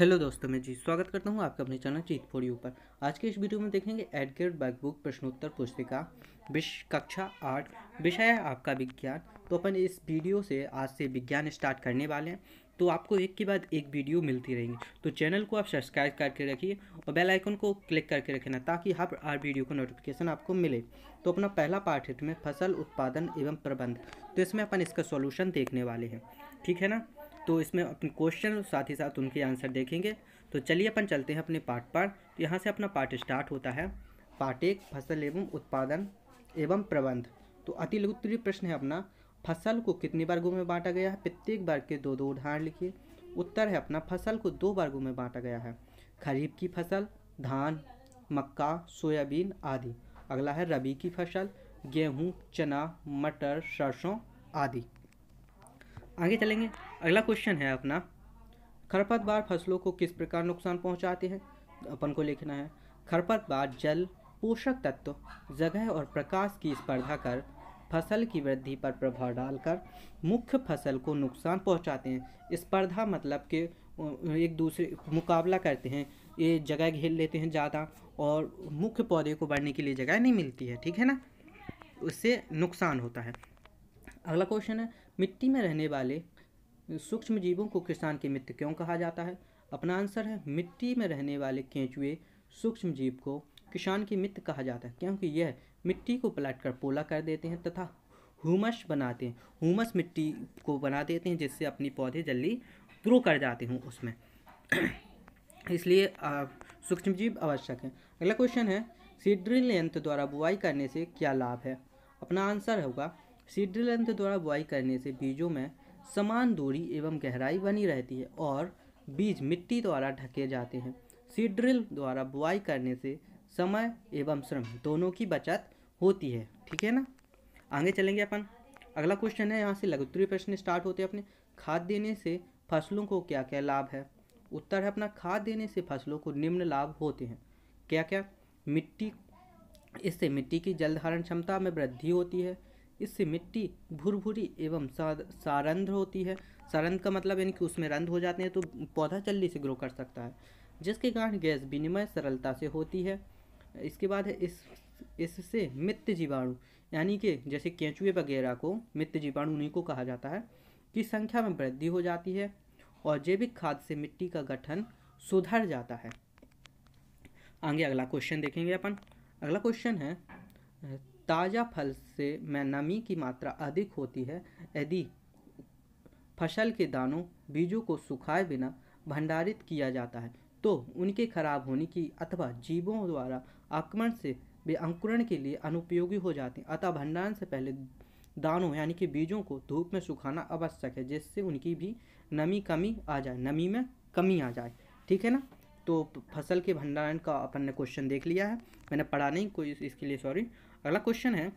hello दोस्तों मैं जी स्वागत करता हूँ आपका अपने चैनल चीत यू ऊपर आज के इस वीडियो में देखेंगे एडगेट बैकबुक प्रश्नोत्तर पुस्तिका विश्व कक्षा आठ विषय है आपका विज्ञान तो अपन इस वीडियो से आज से विज्ञान स्टार्ट करने वाले हैं तो आपको एक के बाद एक वीडियो मिलती रहेगी तो चैनल को आप सब्सक्राइब करके रखिए और बेल आइकन को क्लिक करके रखना ताकि हर हर वीडियो का नोटिफिकेशन आपको मिले तो अपना पहला पार्ट है फसल उत्पादन एवं प्रबंध तो इसमें अपन इसका सॉल्यूशन देखने वाले हैं ठीक है ना तो इसमें अपने क्वेश्चन साथ ही साथ उनके आंसर देखेंगे तो चलिए अपन चलते हैं अपने पार्ट पर तो यहाँ से अपना पार्ट स्टार्ट होता है पार्ट एक फसल एवं उत्पादन एवं प्रबंध तो अति लघुत्तरीय प्रश्न है अपना फसल को कितने वर्गों में बांटा गया है प्रत्येक वर्ग के दो दो उदाहरण लिखिए उत्तर है अपना फसल को दो वर्गों में बांटा गया है खरीफ की फसल धान मक्का सोयाबीन आदि अगला है रबी की फसल गेहूँ चना मटर सरसों आदि आगे चलेंगे अगला क्वेश्चन है अपना खरपतवार फसलों को किस प्रकार नुकसान पहुंचाते हैं अपन को लिखना है खरपतवार जल पोषक तत्व जगह और प्रकाश की स्पर्धा कर फसल की वृद्धि पर प्रभाव डालकर मुख्य फसल को नुकसान पहुंचाते हैं स्पर्धा मतलब कि एक दूसरे मुकाबला करते हैं ये जगह घेर लेते हैं ज़्यादा और मुख्य पौधे को बढ़ने के लिए जगह नहीं मिलती है ठीक है ना उससे नुकसान होता है अगला क्वेश्चन है मिट्टी में रहने वाले सूक्ष्म जीवों को किसान के मित्र क्यों कहा जाता है अपना आंसर है मिट्टी में रहने वाले केंचुए सूक्ष्म जीव को किसान के मित्र कहा जाता है क्योंकि यह मिट्टी को पलट कर पोला कर देते हैं तथा हुमस बनाते हैं हुमस मिट्टी को बना देते हैं जिससे अपनी पौधे जल्दी ग्रो कर जाते हैं उसमें इसलिए सूक्ष्म जीव आवश्यक है अगला क्वेश्चन है सीड्रिल यंत्र द्वारा बुआई करने से क्या लाभ है अपना आंसर होगा सीड्रिल यंत्र द्वारा बुआई करने से बीजों में समान दूरी एवं गहराई बनी रहती है और बीज मिट्टी द्वारा ढके जाते हैं सीड्रिल द्वारा बुआई करने से समय एवं श्रम दोनों की बचत होती है ठीक है ना आगे चलेंगे अपन अगला क्वेश्चन है यहाँ से लघुत्तरी प्रश्न स्टार्ट होते हैं अपने खाद देने से फसलों को क्या क्या लाभ है उत्तर है अपना खाद देने से फसलों को निम्न लाभ होते हैं क्या क्या मिट्टी इससे मिट्टी की जल धारण क्षमता में वृद्धि होती है इससे मिट्टी भुरभुरी एवं सारंध होती है सारंध का मतलब यानी कि उसमें रंध हो जाते हैं तो पौधा जल्दी से ग्रो कर सकता है जिसके कारण गैस विनिमय सरलता से होती है इसके बाद है इस इससे मित्त जीवाणु यानी कि जैसे केंचुए वगैरह को मित्त जीवाणु उन्हीं को कहा जाता है की संख्या में वृद्धि हो जाती है और जैविक खाद से मिट्टी का गठन सुधर जाता है आगे अगला क्वेश्चन देखेंगे अपन अगला क्वेश्चन है ताज़ा फल से में नमी की मात्रा अधिक होती है यदि फसल के दानों बीजों को सुखाए बिना भंडारित किया जाता है तो उनके खराब होने की अथवा जीवों द्वारा आक्रमण से वे अंकुरण के लिए अनुपयोगी हो जाते हैं अतः भंडारण से पहले दानों यानी कि बीजों को धूप में सुखाना आवश्यक है जिससे उनकी भी नमी कमी आ जाए नमी में कमी आ जाए ठीक है ना तो फसल के भंडारण का अपन ने क्वेश्चन देख लिया है मैंने पढ़ा नहीं कोई इसके लिए सॉरी अगला क्वेश्चन है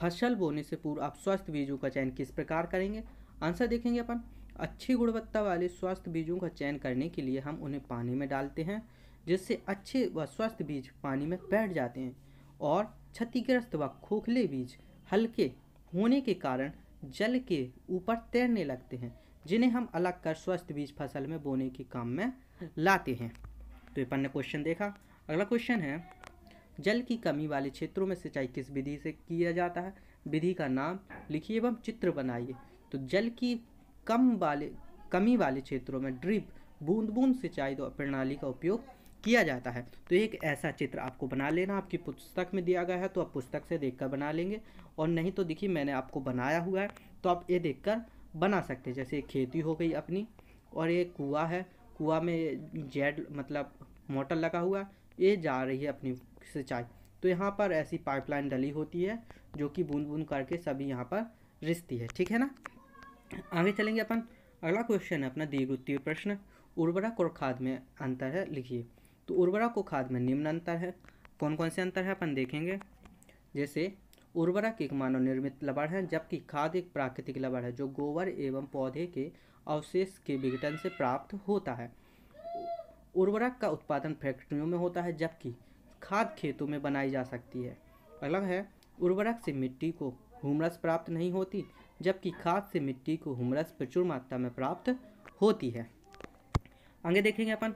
फसल बोने से पूर्व आप स्वस्थ बीजों का चयन किस प्रकार करेंगे आंसर देखेंगे अपन अच्छी गुणवत्ता वाले स्वस्थ बीजों का चयन करने के लिए हम उन्हें पानी में डालते हैं जिससे अच्छे व स्वस्थ बीज पानी में बैठ जाते हैं और क्षतिग्रस्त व खोखले बीज हल्के होने के कारण जल के ऊपर तैरने लगते हैं जिन्हें हम अलग कर स्वस्थ बीज फसल में बोने के काम में लाते हैं तो अपन ने क्वेश्चन देखा अगला क्वेश्चन है जल की कमी वाले क्षेत्रों में सिंचाई किस विधि से किया जाता है विधि का नाम लिखिए एवं चित्र बनाइए तो जल की कम वाले कमी वाले क्षेत्रों में ड्रिप बूंद बूंद सिंचाई प्रणाली का उपयोग किया जाता है तो एक ऐसा चित्र आपको बना लेना आपकी पुस्तक में दिया गया है तो आप पुस्तक से देखकर बना लेंगे और नहीं तो देखिए मैंने आपको बनाया हुआ है तो आप ये देखकर बना सकते हैं जैसे खेती हो गई अपनी और ये कुआ है कुआ में जेड मतलब मोटर लगा हुआ ये जा रही है अपनी सिंचाई तो यहाँ पर ऐसी पाइपलाइन डली होती है जो कि बूंद बूंद करके सभी यहाँ पर रिसती है ठीक है ना आगे चलेंगे अपन अगला क्वेश्चन है अपना द्वितीय प्रश्न उर्वरक और खाद में अंतर है लिखिए तो उर्वरक और खाद में निम्न अंतर है कौन कौन से अंतर है अपन देखेंगे जैसे उर्वरक एक मानव निर्मित लवण है जबकि खाद एक प्राकृतिक लवण है जो गोबर एवं पौधे के अवशेष के विघटन से प्राप्त होता है उर्वरक का उत्पादन फैक्ट्रियों में होता है जबकि खाद खेतों में बनाई जा सकती है अलग है उर्वरक से मिट्टी को हुमरस प्राप्त नहीं होती जबकि खाद से मिट्टी को हुमरस प्रचुर मात्रा में प्राप्त होती है आगे देखेंगे अपन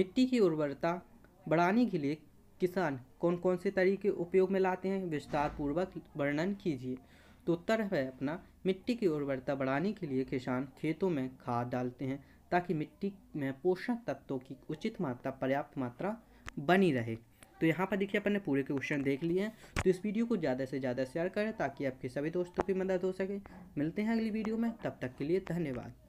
मिट्टी की उर्वरता बढ़ाने के लिए किसान कौन कौन से तरीके उपयोग में लाते हैं विस्तार पूर्वक वर्णन कीजिए तो उत्तर है अपना मिट्टी की उर्वरता बढ़ाने के लिए किसान खेतों में खाद डालते हैं ताकि मिट्टी में पोषक तत्वों की उचित मात्रा पर्याप्त मात्रा बनी रहे तो यहाँ पर देखिए अपन ने पूरे क्वेश्चन देख लिए हैं तो इस वीडियो को ज़्यादा से ज़्यादा शेयर करें ताकि आपके सभी दोस्तों की मदद हो सके मिलते हैं अगली वीडियो में तब तक के लिए धन्यवाद